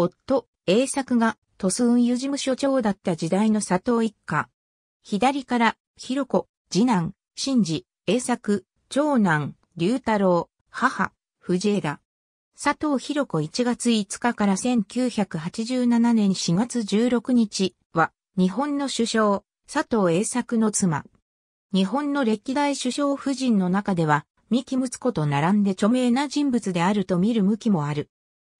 夫、栄作が、鳥栖運輸事務所長だった時代の佐藤一家。左から、広子、次男、真次、栄作、長男、龍太郎、母、藤枝。佐藤広子1月5日から1987年4月16日は、日本の首相、佐藤栄作の妻。日本の歴代首相夫人の中では、三木睦子と並んで著名な人物であると見る向きもある。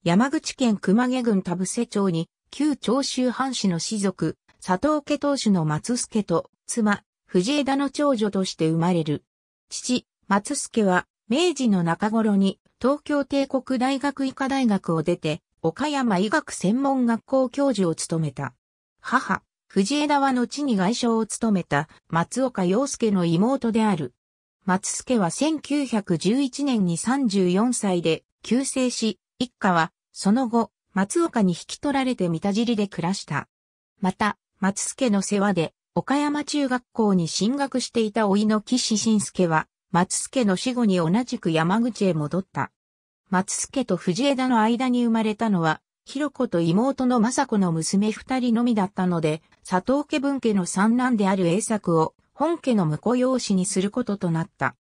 山口県熊毛郡田伏町に、旧長州藩士の士族、佐藤家当主の松助と、妻、藤枝の長女として生まれる。父、松助は、明治の中頃に、東京帝国大学医科大学を出て、岡山医学専門学校教授を務めた。母、藤枝は後に外相を務めた松岡洋介の妹である。松助は1911年に34歳で急逝し、一家はその後、松岡に引き取られて三田尻で暮らした。また、松助の世話で、岡山中学校に進学していた老いの岸信介は、松助の死後に同じく山口へ戻った。松助と藤枝の間に生まれたのは、広子と妹の雅子の娘二人のみだったので、佐藤家分家の三男である栄作を本家の婿養子にすることとなった。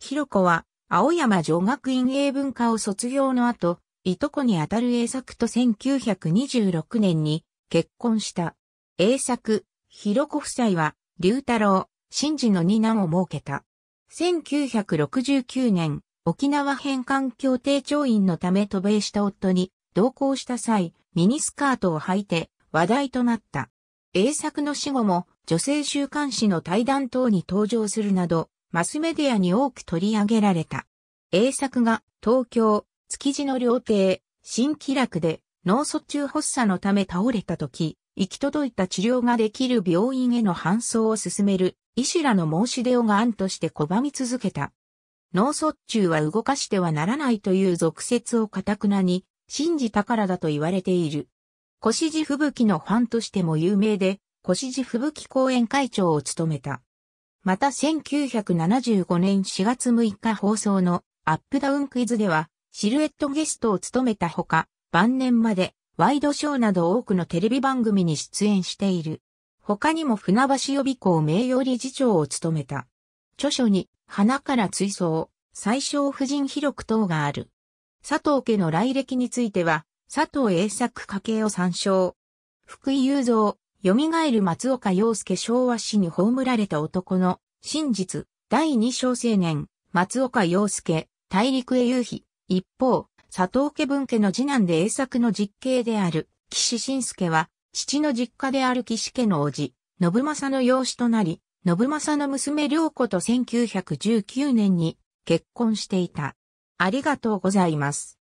広子は、青山女学院英文科を卒業の後、いとこにあたる英作と1926年に結婚した。英作、広子夫妻は、龍太郎、真治の二男を設けた。1969年、沖縄返還協定調印のため渡米した夫に同行した際、ミニスカートを履いて話題となった。英作の死後も女性週刊誌の対談等に登場するなど、マスメディアに多く取り上げられた。英作が東京、築地の料亭、新気楽で脳卒中発作のため倒れた時、行き届いた治療ができる病院への搬送を進める医師らの申し出をが案として拒み続けた。脳卒中は動かしてはならないという俗説をかたくなに信じたからだと言われている。腰地吹雪のファンとしても有名で、腰地吹雪公演会長を務めた。また1975年4月6日放送のアップダウンクイズでは、シルエットゲストを務めたほか、晩年までワイドショーなど多くのテレビ番組に出演している。他にも船橋予備校名誉理事長を務めた。著書に、花から追走、最小婦人広く等がある。佐藤家の来歴については、佐藤栄作家系を参照。福井雄三、蘇る松岡洋介昭和史に葬られた男の、真実、第二小青年、松岡洋介、大陸へ夕日。一方、佐藤家文家の次男で英作の実兄である岸信介は、父の実家である岸家の叔父、信正の養子となり、信正の娘良子と1919年に結婚していた。ありがとうございます。